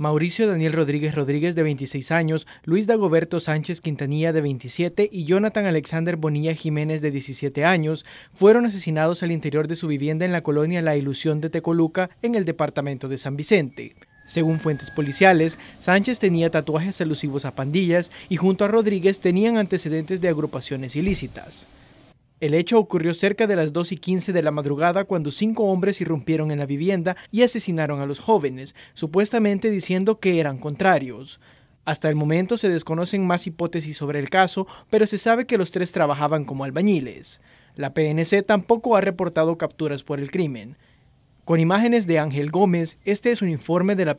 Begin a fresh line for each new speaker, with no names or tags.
Mauricio Daniel Rodríguez Rodríguez, de 26 años, Luis Dagoberto Sánchez Quintanilla, de 27, y Jonathan Alexander Bonilla Jiménez, de 17 años, fueron asesinados al interior de su vivienda en la colonia La Ilusión de Tecoluca, en el departamento de San Vicente. Según fuentes policiales, Sánchez tenía tatuajes alusivos a pandillas y junto a Rodríguez tenían antecedentes de agrupaciones ilícitas. El hecho ocurrió cerca de las 2 y 15 de la madrugada cuando cinco hombres irrumpieron en la vivienda y asesinaron a los jóvenes, supuestamente diciendo que eran contrarios. Hasta el momento se desconocen más hipótesis sobre el caso, pero se sabe que los tres trabajaban como albañiles. La PNC tampoco ha reportado capturas por el crimen. Con imágenes de Ángel Gómez, este es un informe de la